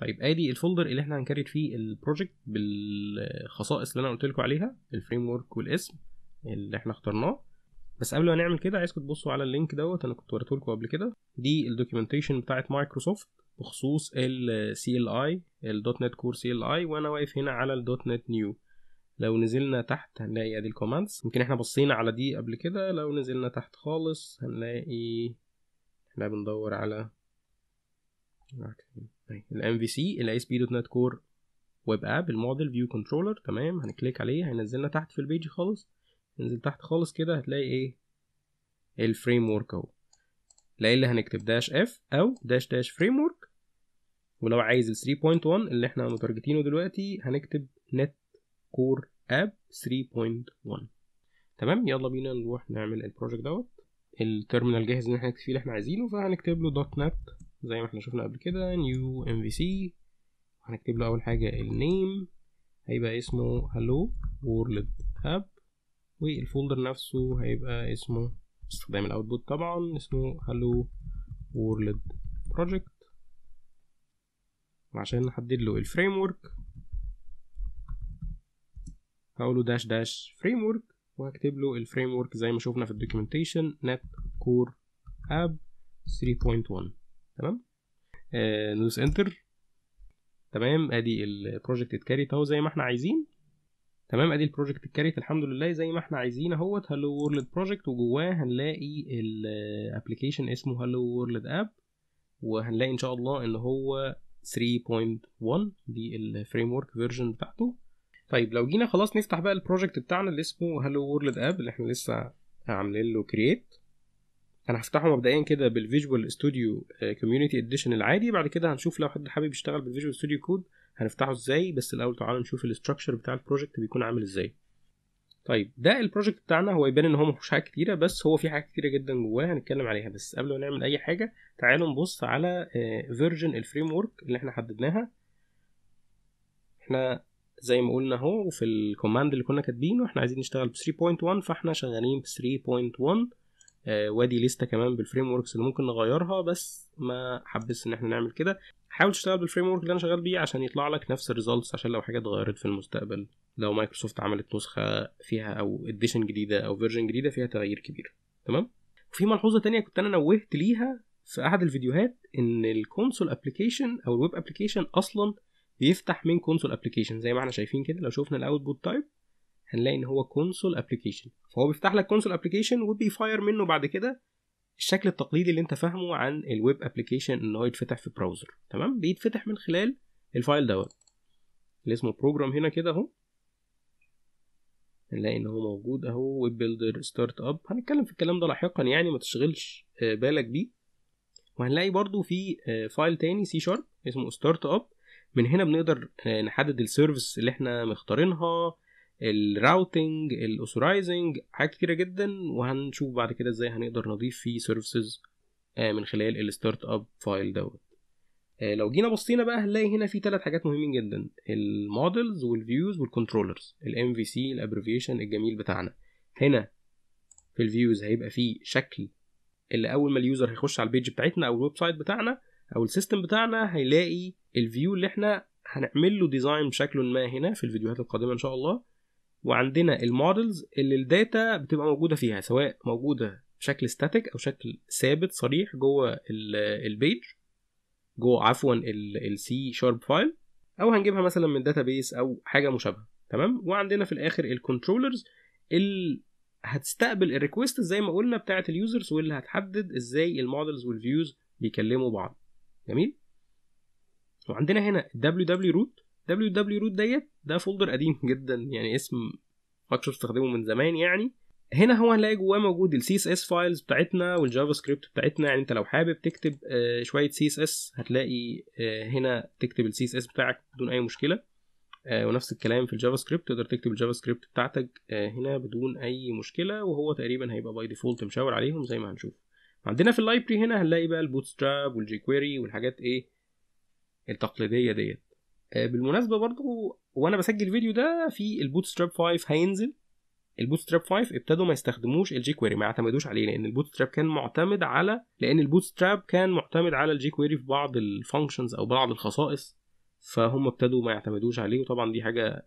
طيب ادي الفولدر اللي احنا هنكريت فيه البروجكت بالخصائص اللي انا قلت لكم عليها الفريم ورك والاسم اللي احنا اخترناه بس قبل ما نعمل كده عايزكم تبصوا على اللينك دوت انا كنت وريته لكم قبل كده دي الدوكيومنتيشن بتاعت مايكروسوفت بخصوص ال سي ال اي الدوت نت كور سي ال اي وانا واقف هنا على الدوت نت نيو لو نزلنا تحت هنلاقي ادي الكوماندز يمكن احنا بصينا على دي قبل كده لو نزلنا تحت خالص هنلاقي إيه؟ احنا بندور على الام في سي الاي اس بي دوت نت كور ويب اب الموديل فيو كنترولر تمام هنكليك عليه هينزلنا تحت في البيج خالص ننزل تحت خالص كده هتلاقي ايه الفريم ورك اهو تلاقي اللي هنكتب داش اف او داش داش فريم ورك ولو عايز ال 3.1 اللي احنا متارجتينه دلوقتي هنكتب نت كور اب 3.1 تمام يلا بينا نروح نعمل البروجكت دوت التيرمينال جاهز ان احنا نكتب فيه اللي احنا عايزينه فهنكتب له دوت نت زي ما احنا شفنا قبل كده نيو ام في سي هنكتب له اول حاجه النيم هيبقى اسمه hello world app والفولدر نفسه هيبقى اسمه باستخدام الاوتبوت طبعا اسمه hello world project وعشان نحدد له الفريم ورك هقوله داش داش فريم ورك وهكتب له الفريم ورك زي ما شفنا في الدوكيومنتيشن نت كور اب 3.1 تمام آه ندوس انتر تمام ادي البروجكت اتكريت اهو زي ما احنا عايزين تمام ادي البروجكت اتكريت الحمد لله زي ما احنا عايزين اهوت هالو وورلد بروجكت وجواه هنلاقي الابلكيشن اسمه هالو وورلد اب وهنلاقي ان شاء الله ان هو 3.1 دي الفريم ورك فيرجن بتاعته طيب لو جينا خلاص نفتح بقى البروجكت بتاعنا اللي اسمه هالو وورلد اب اللي احنا لسه عاملين له كرييت انا هفتحه مبدئيا كده بالفيجوال ستوديو كوميونتي آه، اديشن العادي بعد كده هنشوف لو حد حابب يشتغل بالفيجوال ستوديو كود هنفتحه ازاي بس الاول تعالوا نشوف الاستراكشر بتاع البروجكت بيكون عامل ازاي طيب ده البروجكت بتاعنا هو يبان ان هو مفيهوش حاجات كتيره بس هو في حاجات كتيره جدا جواه هنتكلم عليها بس قبل ما نعمل اي حاجه تعالوا نبص على فيرجن الفريم ورك اللي احنا حددناها احنا زي ما قلنا اهو في الكوماند اللي كنا كاتبينه احنا عايزين نشتغل ب 3.1 فاحنا شغالين ب 3.1 آه، وادي لسته كمان بالفريم وركس اللي ممكن نغيرها بس ما حبس ان احنا نعمل كده حاول تشتغل بالفريم ورك اللي انا شغال بيه عشان يطلع لك نفس الريزلتس عشان لو حاجه اتغيرت في المستقبل لو مايكروسوفت عملت نسخه فيها او اديشن جديده او فيرجن جديده فيها تغيير كبير تمام وفي ملحوظه تانية كنت انا نوهت ليها في احد الفيديوهات ان الكونسول ابلكيشن او الويب ابلكيشن اصلا بيفتح من كونسول ابلكيشن زي ما احنا شايفين كده لو شفنا الاوتبوت تايب هنلاقي ان هو كونسول ابلكيشن فهو بيفتح لك كونسول ابلكيشن وبيفاير منه بعد كده الشكل التقليدي اللي انت فاهمه عن الويب ابلكيشن ان هو يتفتح في براوزر تمام بيتفتح من خلال الفايل دوت اللي اسمه بروجرام هنا كده اهو هنلاقي ان هو موجود اهو ويب بيلدر ستارت اب هنتكلم في الكلام ده لاحقا يعني ما تشغلش آه، بالك بيه وهنلاقي برضو في فايل آه، تاني سي شارب اسمه ستارت اب من هنا بنقدر آه، نحدد السيرفيس اللي احنا مختارينها الراوتنج الاثورايزنج حاجات كتيره جدا وهنشوف بعد كده ازاي هنقدر نضيف فيه سيرفيسز آه، من خلال الستارت اب فايل دوت آه، لو جينا بصينا بقى هنلاقي هنا في ثلاث حاجات مهمين جدا المودلز والفيوز والكنترولرز الام في سي الابريفيشن الجميل بتاعنا هنا في الفيوز هيبقى فيه شكل اللي اول ما اليوزر هيخش على البيج بتاعتنا او الويب سايت بتاعنا او السيستم بتاعنا هيلاقي الفيو اللي احنا هنعمل له ديزاين بشكل ما هنا في الفيديوهات القادمه ان شاء الله وعندنا المودلز اللي الداتا بتبقى موجوده فيها سواء موجوده بشكل ستاتيك او شكل ثابت صريح جوه البيج جوه عفوا السي شارب فايل او هنجيبها مثلا من بيس او حاجه مشابهه تمام وعندنا في الاخر الكنترولرز اللي هتستقبل الريكوست زي ما قلنا بتاعه اليوزرز واللي هتحدد ازاي المودلز والفيوز بيكلموا بعض جميل وعندنا هنا دبليو روت دبليو دبليو روت ديت ده فولدر قديم جدا يعني اسم كنتش بستخدمه من زمان يعني هنا هو هنلاقي جواه موجود السي اس اس فايلز بتاعتنا والجافا سكريبت بتاعتنا يعني انت لو حابب تكتب آه، شويه سي اس اس هتلاقي آه، هنا تكتب السي اس اس بتاعك بدون اي مشكله آه، ونفس الكلام في الجافا سكريبت تقدر تكتب الجافا سكريبت بتاعتك هنا بدون اي مشكله وهو تقريبا هيبقى باي ديفولت مشاور عليهم زي ما هنشوف عندنا في اللايبرري هنا هنلاقي بقى البوت ستراب والجي كويري والحاجات ايه التقليديه ديت آه، بالمناسبه برضو وانا بسجل الفيديو ده في البوت ستراب 5 هينزل البوت ستراب 5 ابتدوا ما يستخدموش الجي كويري ما اعتمدوش عليه لان البوت ستراب كان معتمد على لان البوت ستراب كان معتمد على الجي كويري في بعض الفانكشنز او بعض الخصائص فهم ابتدوا ما يعتمدوش عليه وطبعا دي حاجه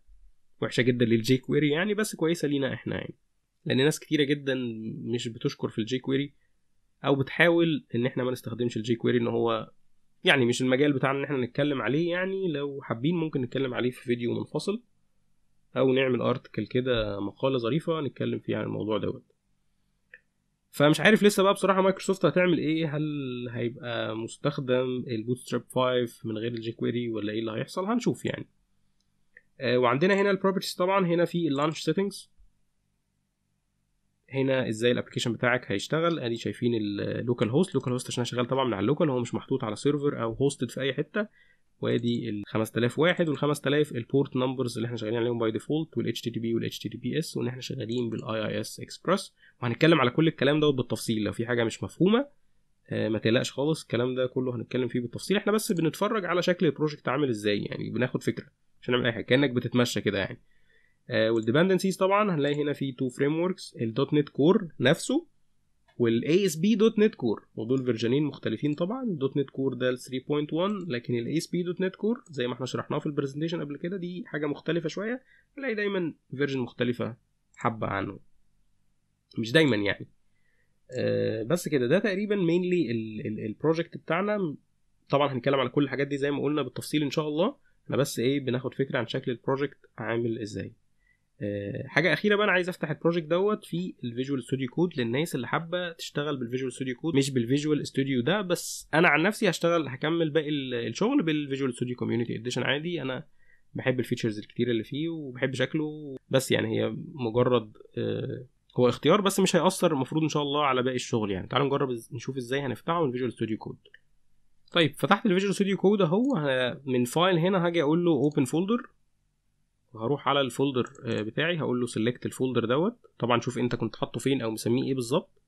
وحشه جدا للجي كويري يعني بس كويسه لينا احنا يعني لان ناس كتيره جدا مش بتشكر في الجي كويري او بتحاول ان احنا ما نستخدمش الجي كويري ان هو يعني مش المجال بتاعنا ان احنا نتكلم عليه يعني لو حابين ممكن نتكلم عليه في فيديو منفصل او نعمل ارتكل كده مقاله ظريفه نتكلم فيها عن الموضوع دوت فمش عارف لسه بقى بصراحه مايكروسوفت هتعمل ايه هل هيبقى مستخدم البوتستراب 5 من غير الجيكويري ولا ايه اللي هيحصل هنشوف يعني آه، وعندنا هنا البروبرتيز طبعا هنا في اللانش سيتنجز هنا ازاي الابلكيشن بتاعك هيشتغل ادي شايفين اللوكال هوست لوكال هوست عشان شغال طبعا من على اللوكال هو مش محطوط على سيرفر او هوستد في اي حته وادي ال 5001 وال 5000 البورت نمبرز اللي احنا شغالين عليهم باي ديفولت والاتش تي تي بي والاتش تي تي بي اس وان احنا شغالين بالاي اي اس اكسبرس وهنتكلم على كل الكلام دوت بالتفصيل لو في حاجه مش مفهومه آه ما تقلقش خالص الكلام ده كله هنتكلم فيه بالتفصيل احنا بس بنتفرج على شكل البروجكت عامل ازاي يعني بناخد فكره مش هنعمل اي حاجه كانك بتتمشى كده يعني آه، والديبندنسيز طبعا هنلاقي هنا في تو فريم وركس الدوت نت كور نفسه والاي اس بي دوت نت كور ودول فيرجنين مختلفين طبعا الدوت نت كور ده 3.1 لكن الاي اس بي دوت نت كور زي ما احنا شرحناه في البرزنتيشن قبل كده دي حاجه مختلفه شويه هنلاقي دايما فيرجن مختلفه حبه عنه مش دايما يعني أه بس كده ده تقريبا مينلي البروجكت بتاعنا طبعا هنتكلم على كل الحاجات دي زي ما قلنا بالتفصيل ان شاء الله احنا بس ايه بناخد فكره عن شكل البروجكت عامل ازاي آه، حاجه اخيره بقى انا عايز افتح البروجكت دوت في الفيجوال ستوديو كود للناس اللي حابه تشتغل بالفيجوال ستوديو كود مش بالفيجوال ستوديو ده بس انا عن نفسي هشتغل هكمل باقي الشغل بالفيجوال ستوديو كوميونتي اديشن عادي انا بحب الفيتشرز الكتير اللي فيه وبحب شكله بس يعني هي مجرد آه، هو اختيار بس مش هيأثر المفروض ان شاء الله على باقي الشغل يعني تعالوا نجرب نشوف ازاي هنفتحه من الفيجوال ستوديو كود طيب فتحت الفيجوال ستوديو كود اهو من فايل هنا هاجي اقول له اوبن فولدر وهروح على الفولدر آه، بتاعي هقول له سيلكت الفولدر دوت طبعا شوف انت كنت حاطه فين او مسميه ايه بالظبط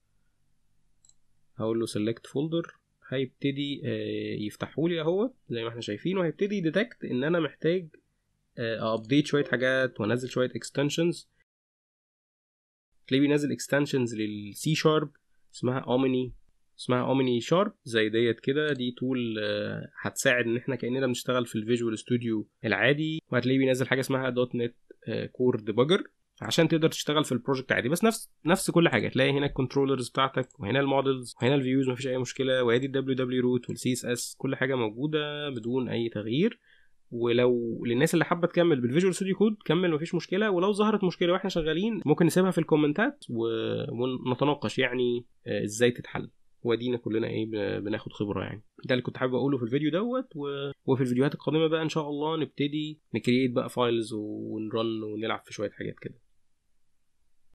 هقول له سيلكت فولدر هيبتدي آه، يفتحه لي اهو زي ما احنا شايفين وهيبتدي ديتكت ان انا محتاج ابديت آه، شويه حاجات وانزل شويه اكستنشنز تلاقيه بينزل اكستنشنز للسي شارب اسمها اومني اسمها اومني شارب زي ديت كده دي تول آه، هتساعد ان احنا كاننا بنشتغل في الفيجوال ستوديو العادي وهتلاقيه بينزل حاجه اسمها دوت نت كور ديبجر عشان تقدر تشتغل في البروجكت عادي بس نفس نفس كل حاجه تلاقي هنا الكنترولرز بتاعتك وهنا المودلز وهنا الفيوز مفيش اي مشكله وادي الدبليو دبليو روت والسي اس اس كل حاجه موجوده بدون اي تغيير ولو للناس اللي حابه تكمل بالفيجوال ستوديو كود كمل مفيش مشكله ولو ظهرت مشكله واحنا شغالين ممكن نسيبها في الكومنتات ونتناقش يعني آه، ازاي تتحل ودينا كلنا ايه بناخد خبره يعني ده اللي كنت حابب اقوله في الفيديو دوت و... وفي الفيديوهات القادمه بقى ان شاء الله نبتدي نكريت بقى فايلز ونرن ونلعب في شويه حاجات كده